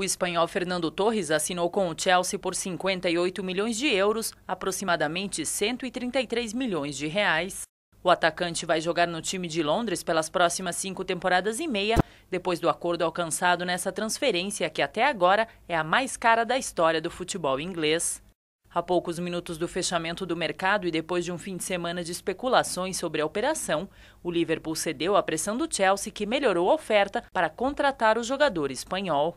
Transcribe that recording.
O espanhol Fernando Torres assinou com o Chelsea por 58 milhões de euros, aproximadamente 133 milhões de reais. O atacante vai jogar no time de Londres pelas próximas cinco temporadas e meia, depois do acordo alcançado nessa transferência, que até agora é a mais cara da história do futebol inglês. A poucos minutos do fechamento do mercado e depois de um fim de semana de especulações sobre a operação, o Liverpool cedeu à pressão do Chelsea, que melhorou a oferta para contratar o jogador espanhol.